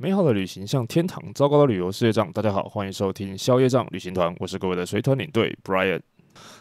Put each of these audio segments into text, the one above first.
美好的旅行像天堂，糟糕的旅游是业障。大家好，欢迎收听宵夜障旅行团，我是各位的随团领队 Brian。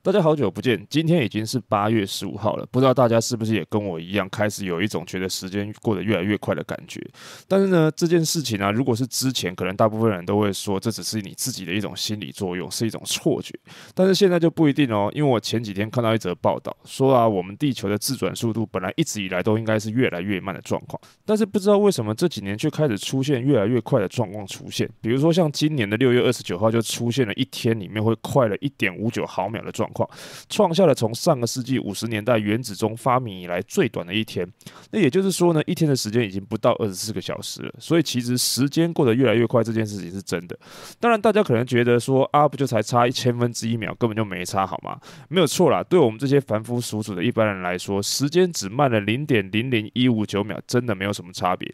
大家好久不见，今天已经是八月十五号了，不知道大家是不是也跟我一样，开始有一种觉得时间过得越来越快的感觉。但是呢，这件事情啊，如果是之前，可能大部分人都会说这只是你自己的一种心理作用，是一种错觉。但是现在就不一定哦，因为我前几天看到一则报道说啊，我们地球的自转速度本来一直以来都应该是越来越慢的状况，但是不知道为什么这几年却开始出现越来越快的状况出现。比如说像今年的六月二十九号，就出现了一天里面会快了一点五九毫秒的状。况创下了从上个世纪五十年代原子钟发明以来最短的一天，那也就是说呢，一天的时间已经不到二十四个小时了，所以其实时间过得越来越快这件事情是真的。当然，大家可能觉得说啊，不就才差一千分之一秒，根本就没差好吗？没有错啦，对我们这些凡夫俗子的一般人来说，时间只慢了零点零零一五九秒，真的没有什么差别。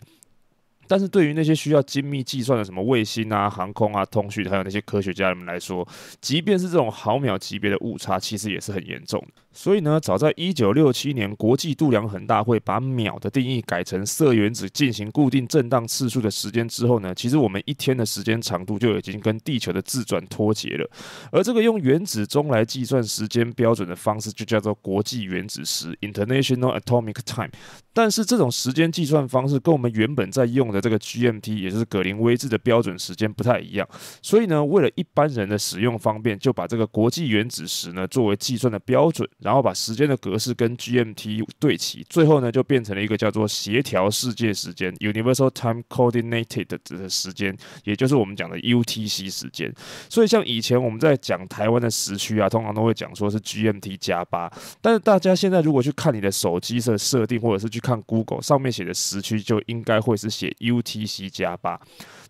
但是对于那些需要精密计算的，什么卫星啊、航空啊、通讯，还有那些科学家们来说，即便是这种毫秒级别的误差，其实也是很严重的。所以呢，早在一九六七年，国际度量衡大会把秒的定义改成色原子进行固定振荡次数的时间之后呢，其实我们一天的时间长度就已经跟地球的自转脱节了。而这个用原子钟来计算时间标准的方式，就叫做国际原子时 （International Atomic Time）。但是这种时间计算方式跟我们原本在用的这个 GMT，也就是格林威治的标准时间不太一样。所以呢，为了一般人的使用方便，就把这个国际原子时呢作为计算的标准。然后把时间的格式跟 GMT 对齐，最后呢就变成了一个叫做协调世界时间 Universal Time Coordinated 的时间，也就是我们讲的 UTC 时间。所以像以前我们在讲台湾的时区啊，通常都会讲说是 GMT 加八，但是大家现在如果去看你的手机的设定，或者是去看 Google 上面写的时区，就应该会是写 UTC 加八。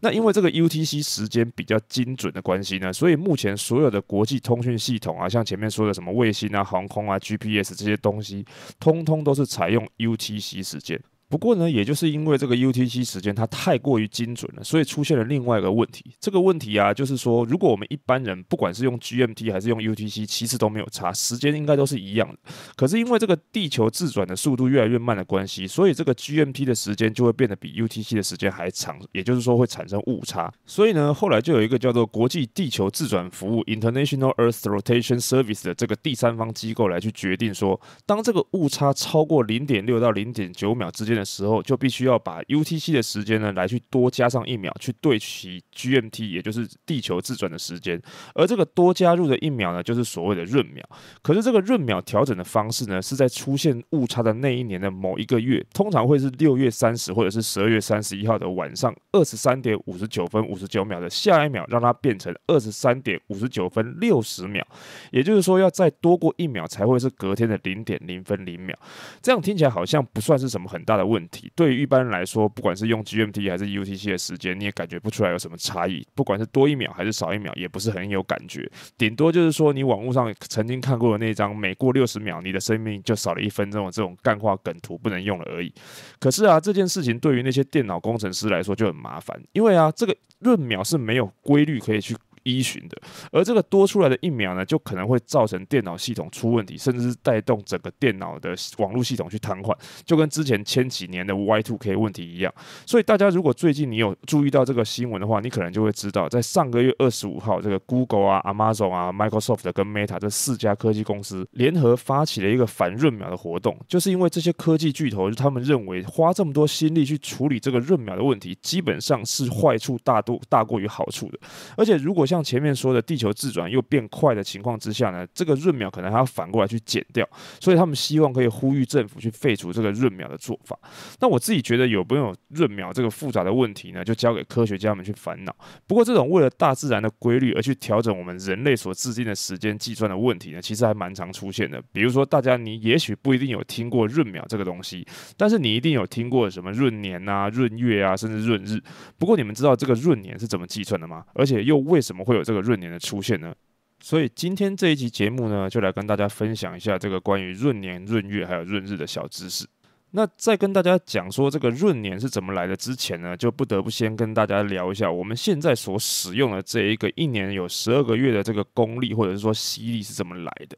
那因为这个 UTC 时间比较精准的关系呢，所以目前所有的国际通讯系统啊，像前面说的什么卫星啊、航空啊、GPS 这些东西，通通都是采用 UTC 时间。不过呢，也就是因为这个 UTC 时间它太过于精准了，所以出现了另外一个问题。这个问题啊，就是说，如果我们一般人不管是用 GMT 还是用 UTC，其实都没有差，时间应该都是一样的。可是因为这个地球自转的速度越来越慢的关系，所以这个 GMT 的时间就会变得比 UTC 的时间还长，也就是说会产生误差。所以呢，后来就有一个叫做国际地球自转服务 （International Earth Rotation Service） 的这个第三方机构来去决定说，当这个误差超过零点六到零点九秒之间的。时候就必须要把 UTC 的时间呢来去多加上一秒，去对齐 GMT，也就是地球自转的时间。而这个多加入的一秒呢，就是所谓的闰秒。可是这个闰秒调整的方式呢，是在出现误差的那一年的某一个月，通常会是六月三十或者是十二月三十一号的晚上二十三点五十九分五十九秒的下一秒，让它变成二十三点五十九分六十秒，也就是说要再多过一秒才会是隔天的零点零分零秒。这样听起来好像不算是什么很大的。问题对于一般人来说，不管是用 GMT 还是 UTC 的时间，你也感觉不出来有什么差异。不管是多一秒还是少一秒，也不是很有感觉。顶多就是说，你网络上曾经看过的那张“每过六十秒，你的生命就少了一分钟”的这种干化梗图不能用了而已。可是啊，这件事情对于那些电脑工程师来说就很麻烦，因为啊，这个闰秒是没有规律可以去。依循的，而这个多出来的一秒呢，就可能会造成电脑系统出问题，甚至是带动整个电脑的网络系统去瘫痪，就跟之前千几年的 Y Two K 问题一样。所以大家如果最近你有注意到这个新闻的话，你可能就会知道，在上个月二十五号，这个 Google 啊、Amazon 啊、Microsoft 跟 Meta 这四家科技公司联合发起了一个反闰秒的活动，就是因为这些科技巨头他们认为花这么多心力去处理这个闰秒的问题，基本上是坏处大多大过于好处的，而且如果像像前面说的，地球自转又变快的情况之下呢，这个闰秒可能还要反过来去减掉，所以他们希望可以呼吁政府去废除这个闰秒的做法。那我自己觉得有没有闰秒这个复杂的问题呢，就交给科学家们去烦恼。不过这种为了大自然的规律而去调整我们人类所制定的时间计算的问题呢，其实还蛮常出现的。比如说大家，你也许不一定有听过闰秒这个东西，但是你一定有听过什么闰年啊、闰月啊，甚至闰日。不过你们知道这个闰年是怎么计算的吗？而且又为什么？会有这个闰年的出现呢，所以今天这一集节目呢，就来跟大家分享一下这个关于闰年、闰月还有闰日的小知识。那在跟大家讲说这个闰年是怎么来的之前呢，就不得不先跟大家聊一下我们现在所使用的这一个一年有十二个月的这个公历或者是说西历是怎么来的。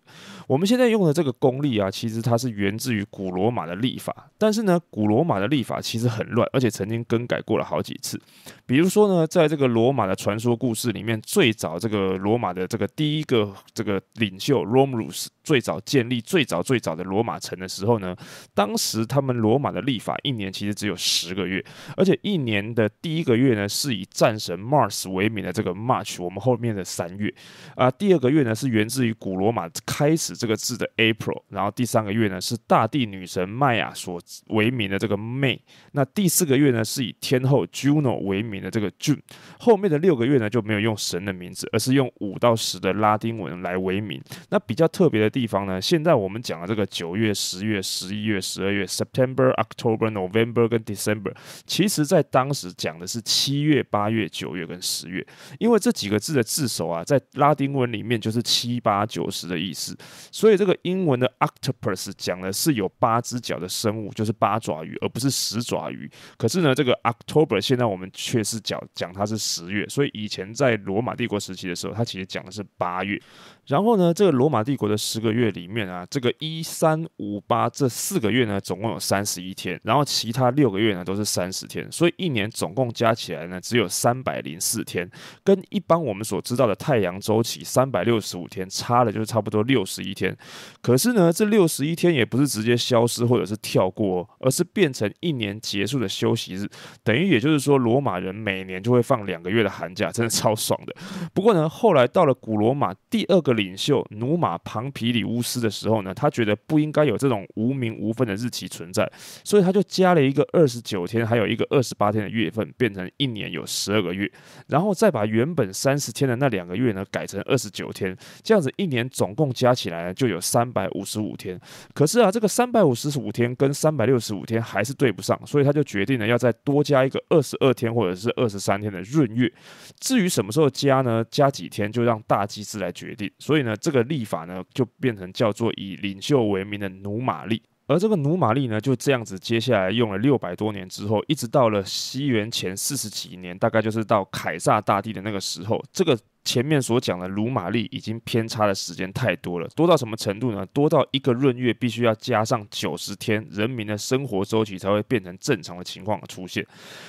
我们现在用的这个公历啊，其实它是源自于古罗马的历法，但是呢，古罗马的历法其实很乱，而且曾经更改过了好几次。比如说呢，在这个罗马的传说故事里面，最早这个罗马的这个第一个这个领袖 Romulus。最早建立最早最早的罗马城的时候呢，当时他们罗马的历法一年其实只有十个月，而且一年的第一个月呢是以战神 Mars 为名的这个 March，我们后面的三月，啊，第二个月呢是源自于古罗马开始这个字的 April，然后第三个月呢是大地女神麦雅所为名的这个 May，那第四个月呢是以天后 Juno 为名的这个 June，后面的六个月呢就没有用神的名字，而是用五到十的拉丁文来为名，那比较特别的。地方呢？现在我们讲的这个九月、十月、十一月、十二月 （September、October、November 跟 December），其实在当时讲的是七月、八月、九月跟十月，因为这几个字的字首啊，在拉丁文里面就是七八九十的意思。所以这个英文的 Octopus 讲的是有八只脚的生物，就是八爪鱼，而不是十爪鱼。可是呢，这个 October 现在我们却是讲讲它是十月，所以以前在罗马帝国时期的时候，它其实讲的是八月。然后呢，这个罗马帝国的十个月里面啊，这个一三五八这四个月呢，总共有三十一天，然后其他六个月呢都是三十天，所以一年总共加起来呢只有三百零四天，跟一般我们所知道的太阳周期三百六十五天差了就是差不多六十一天。可是呢，这六十一天也不是直接消失或者是跳过，而是变成一年结束的休息日，等于也就是说，罗马人每年就会放两个月的寒假，真的超爽的。不过呢，后来到了古罗马第二个。领袖努马·庞皮里乌斯的时候呢，他觉得不应该有这种无名无分的日期存在，所以他就加了一个二十九天，还有一个二十八天的月份，变成一年有十二个月，然后再把原本三十天的那两个月呢改成二十九天，这样子一年总共加起来就有三百五十五天。可是啊，这个三百五十五天跟三百六十五天还是对不上，所以他就决定了要再多加一个二十二天或者是二十三天的闰月。至于什么时候加呢？加几天就让大祭司来决定。所以呢，这个立法呢就变成叫做以领袖为名的努马历，而这个努马历呢就这样子，接下来用了六百多年之后，一直到了西元前四十几年，大概就是到凯撒大帝的那个时候，这个。前面所讲的鲁马历已经偏差的时间太多了，多到什么程度呢？多到一个闰月必须要加上九十天，人民的生活周期才会变成正常的情况出现。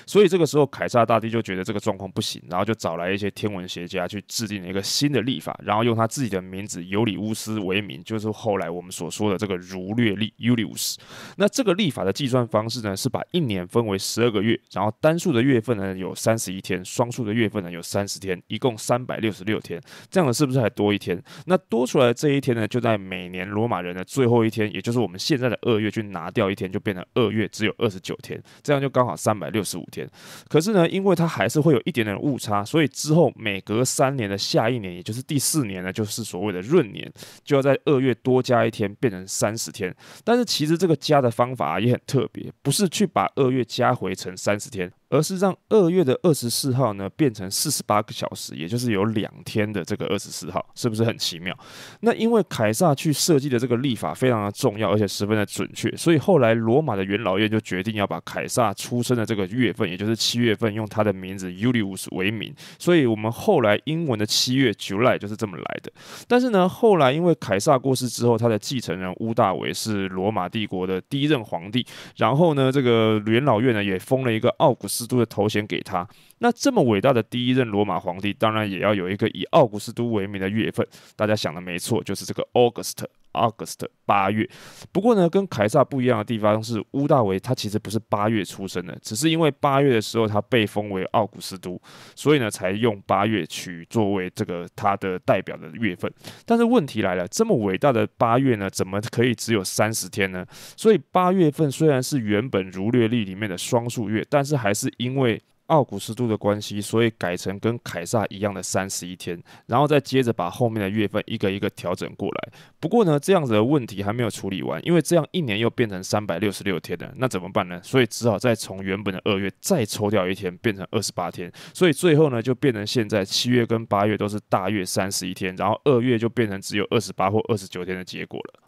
所以这个时候凯撒大帝就觉得这个状况不行，然后就找来一些天文学家去制定了一个新的历法，然后用他自己的名字尤里乌斯为名，就是后来我们所说的这个儒略历尤 u l i u s 那这个历法的计算方式呢，是把一年分为十二个月，然后单数的月份呢有三十一天，双数的月份呢有三十天，一共三百六。六十六天，这样的是不是还多一天？那多出来这一天呢，就在每年罗马人的最后一天，也就是我们现在的二月去拿掉一天，就变成二月只有二十九天，这样就刚好三百六十五天。可是呢，因为它还是会有一点点误差，所以之后每隔三年的下一年，也就是第四年呢，就是所谓的闰年，就要在二月多加一天，变成三十天。但是其实这个加的方法也很特别，不是去把二月加回成三十天。而是让二月的二十四号呢变成四十八个小时，也就是有两天的这个二十四号，是不是很奇妙？那因为凯撒去设计的这个历法非常的重要，而且十分的准确，所以后来罗马的元老院就决定要把凯撒出生的这个月份，也就是七月份，用他的名字 Julius 为名。所以我们后来英文的七月 July 就是这么来的。但是呢，后来因为凯撒过世之后，他的继承人屋大维是罗马帝国的第一任皇帝，然后呢，这个元老院呢也封了一个奥古斯制度的头衔给他。那这么伟大的第一任罗马皇帝，当然也要有一个以奥古斯都为名的月份。大家想的没错，就是这个 August，August 八月。不过呢，跟凯撒不一样的地方是，屋大维他其实不是八月出生的，只是因为八月的时候他被封为奥古斯都，所以呢才用八月去作为这个他的代表的月份。但是问题来了，这么伟大的八月呢，怎么可以只有三十天呢？所以八月份虽然是原本儒略历里面的双数月，但是还是因为奥古斯都的关系，所以改成跟凯撒一样的三十一天，然后再接着把后面的月份一个一个调整过来。不过呢，这样子的问题还没有处理完，因为这样一年又变成三百六十六天了，那怎么办呢？所以只好再从原本的二月再抽掉一天，变成二十八天。所以最后呢，就变成现在七月跟八月都是大月三十一天，然后二月就变成只有二十八或二十九天的结果了。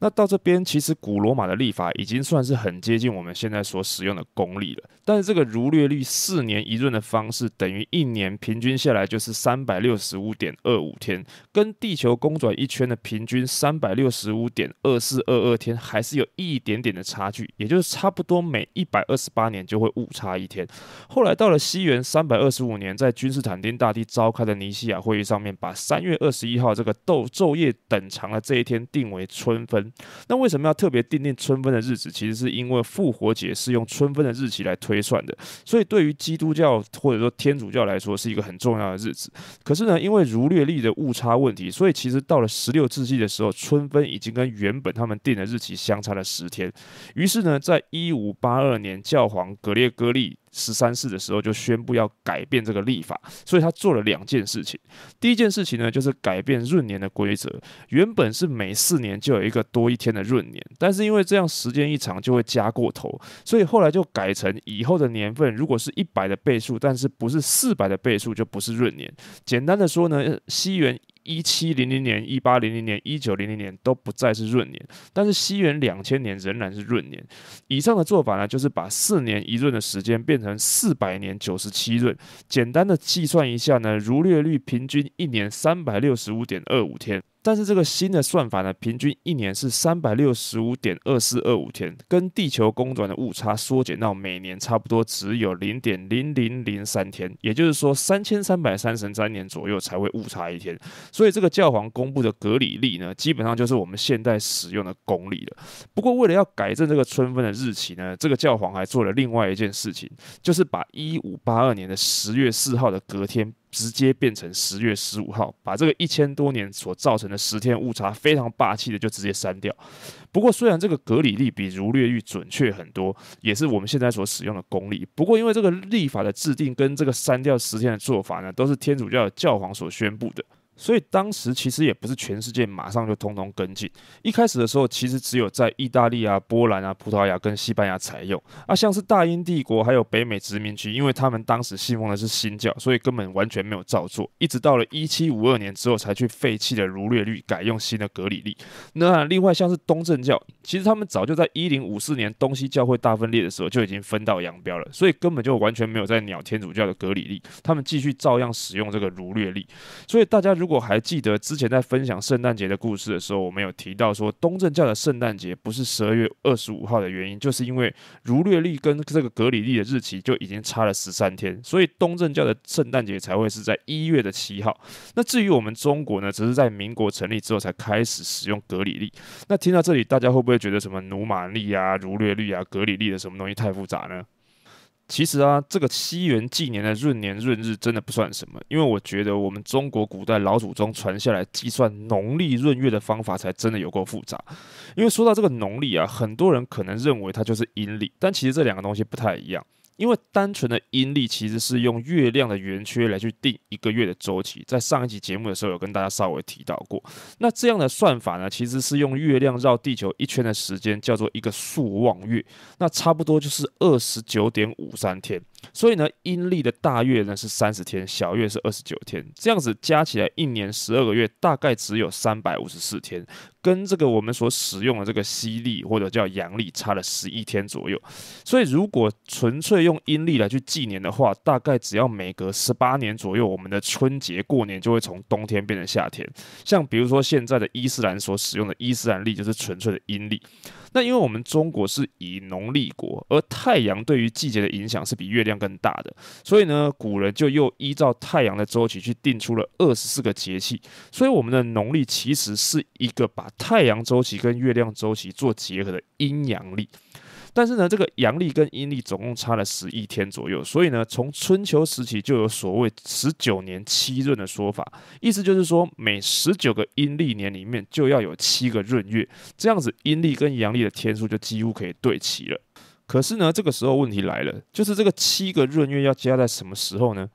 那到这边，其实古罗马的历法已经算是很接近我们现在所使用的公历了。但是这个儒略历四年一闰的方式，等于一年平均下来就是三百六十五点二五天，跟地球公转一圈的平均三百六十五点二四二二天还是有一点点的差距，也就是差不多每一百二十八年就会误差一天。后来到了西元三百二十五年，在君士坦丁大帝召开的尼西亚会议上面，把三月二十一号这个斗昼夜等长的这一天定为春分。那为什么要特别定定春分的日子？其实是因为复活节是用春分的日期来推算的，所以对于基督教或者说天主教来说是一个很重要的日子。可是呢，因为儒略历的误差问题，所以其实到了十六世纪的时候，春分已经跟原本他们定的日期相差了十天。于是呢，在一五八二年，教皇格列戈利。十三世的时候就宣布要改变这个历法，所以他做了两件事情。第一件事情呢，就是改变闰年的规则。原本是每四年就有一个多一天的闰年，但是因为这样时间一长就会加过头，所以后来就改成以后的年份如果是一百的倍数，但是不是四百的倍数就不是闰年。简单的说呢，西元。一七零零年、一八零零年、一九零零年都不再是闰年，但是西元两千年仍然是闰年。以上的做法呢，就是把四年一闰的时间变成四百年九十七闰。简单的计算一下呢，儒略率平均一年三百六十五点二五天。但是这个新的算法呢，平均一年是三百六十五点二四二五天，跟地球公转的误差缩减到每年差不多只有零点零零零三天，也就是说三千三百三十三年左右才会误差一天。所以这个教皇公布的格里历呢，基本上就是我们现代使用的公历了。不过为了要改正这个春分的日期呢，这个教皇还做了另外一件事情，就是把一五八二年的十月四号的隔天。直接变成十月十五号，把这个一千多年所造成的十天误差非常霸气的就直接删掉。不过，虽然这个格里历比儒略历准确很多，也是我们现在所使用的公历。不过，因为这个历法的制定跟这个删掉十天的做法呢，都是天主教教皇所宣布的。所以当时其实也不是全世界马上就通通跟进。一开始的时候，其实只有在意大利啊、波兰啊、葡萄牙跟西班牙采用。啊，像是大英帝国还有北美殖民区，因为他们当时信奉的是新教，所以根本完全没有照做。一直到了一七五二年之后，才去废弃了儒略历，改用新的格里历。那另外像是东正教，其实他们早就在一零五四年东西教会大分裂的时候就已经分道扬镳了，所以根本就完全没有在鸟天主教的格里历，他们继续照样使用这个儒略历。所以大家。如果还记得之前在分享圣诞节的故事的时候，我们有提到说东正教的圣诞节不是十二月二十五号的原因，就是因为儒略历跟这个格里历的日期就已经差了十三天，所以东正教的圣诞节才会是在一月的七号。那至于我们中国呢，只是在民国成立之后才开始使用格里历。那听到这里，大家会不会觉得什么努马历啊、儒略历啊、格里历的什么东西太复杂呢？其实啊，这个西元纪年的闰年闰日真的不算什么，因为我觉得我们中国古代老祖宗传下来计算农历闰月的方法才真的有够复杂。因为说到这个农历啊，很多人可能认为它就是阴历，但其实这两个东西不太一样。因为单纯的阴历其实是用月亮的圆缺来去定一个月的周期，在上一集节目的时候有跟大家稍微提到过，那这样的算法呢，其实是用月亮绕地球一圈的时间叫做一个朔望月，那差不多就是二十九点五三天。所以呢，阴历的大月呢是三十天，小月是二十九天，这样子加起来一年十二个月，大概只有三百五十四天，跟这个我们所使用的这个西历或者叫阳历差了十一天左右。所以如果纯粹用阴历来去纪年的话，大概只要每隔十八年左右，我们的春节过年就会从冬天变成夏天。像比如说现在的伊斯兰所使用的伊斯兰历，就是纯粹的阴历。那因为我们中国是以农立国，而太阳对于季节的影响是比月亮更大的，所以呢，古人就又依照太阳的周期去定出了二十四个节气。所以我们的农历其实是一个把太阳周期跟月亮周期做结合的阴阳历。但是呢，这个阳历跟阴历总共差了十一天左右，所以呢，从春秋时期就有所谓“十九年七闰”的说法，意思就是说，每十九个阴历年里面就要有七个闰月，这样子阴历跟阳历的天数就几乎可以对齐了。可是呢，这个时候问题来了，就是这个七个闰月要加在什么时候呢？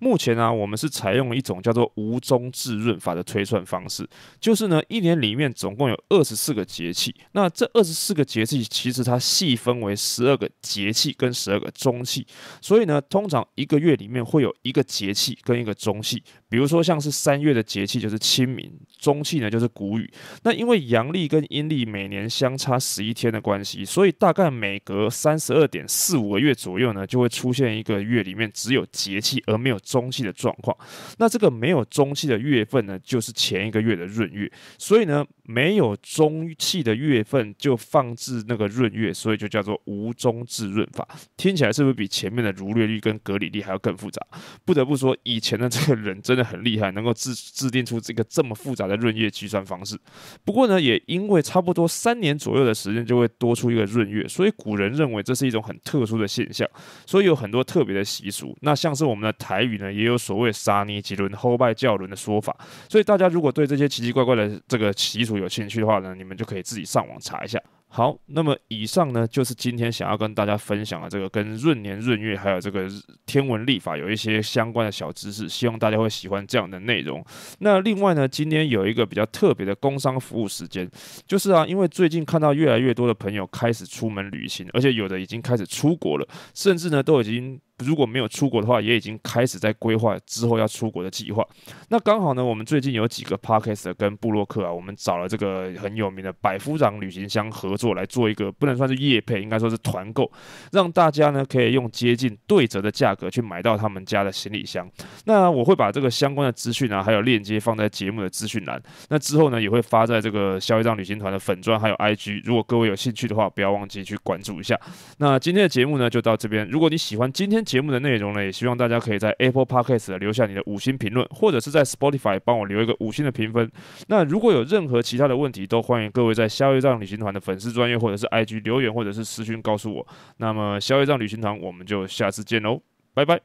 目前呢，我们是采用了一种叫做“无中至润法”的推算方式，就是呢，一年里面总共有二十四个节气。那这二十四个节气，其实它细分为十二个节气跟十二个中气。所以呢，通常一个月里面会有一个节气跟一个中气。比如说，像是三月的节气就是清明，中气呢就是谷雨。那因为阳历跟阴历每年相差十一天的关系，所以大概每隔三十二点四五个月左右呢，就会出现一个月里面只有节气而没有。中期的状况，那这个没有中期的月份呢，就是前一个月的闰月，所以呢。没有中气的月份就放置那个闰月，所以就叫做无中置闰法。听起来是不是比前面的儒略历跟格里历还要更复杂？不得不说，以前的这个人真的很厉害，能够制制定出这个这么复杂的闰月计算方式。不过呢，也因为差不多三年左右的时间就会多出一个闰月，所以古人认为这是一种很特殊的现象，所以有很多特别的习俗。那像是我们的台语呢，也有所谓沙尼吉轮、后拜教轮的说法。所以大家如果对这些奇奇怪怪的这个习俗，有兴趣的话呢，你们就可以自己上网查一下。好，那么以上呢就是今天想要跟大家分享的这个跟闰年、闰月，还有这个天文历法有一些相关的小知识，希望大家会喜欢这样的内容。那另外呢，今天有一个比较特别的工商服务时间，就是啊，因为最近看到越来越多的朋友开始出门旅行，而且有的已经开始出国了，甚至呢都已经。如果没有出国的话，也已经开始在规划之后要出国的计划。那刚好呢，我们最近有几个 parker 跟布洛克啊，我们找了这个很有名的百夫长旅行箱合作来做一个，不能算是业配，应该说是团购，让大家呢可以用接近对折的价格去买到他们家的行李箱。那我会把这个相关的资讯啊，还有链接放在节目的资讯栏。那之后呢，也会发在这个消一张旅行团的粉钻还有 IG。如果各位有兴趣的话，不要忘记去关注一下。那今天的节目呢，就到这边。如果你喜欢今天。节目的内容呢，也希望大家可以在 Apple Podcast 留下你的五星评论，或者是在 Spotify 帮我留一个五星的评分。那如果有任何其他的问题，都欢迎各位在消费账旅行团的粉丝专业或者是 IG 留言，或者是私讯告诉我。那么消费账旅行团，我们就下次见喽，拜拜。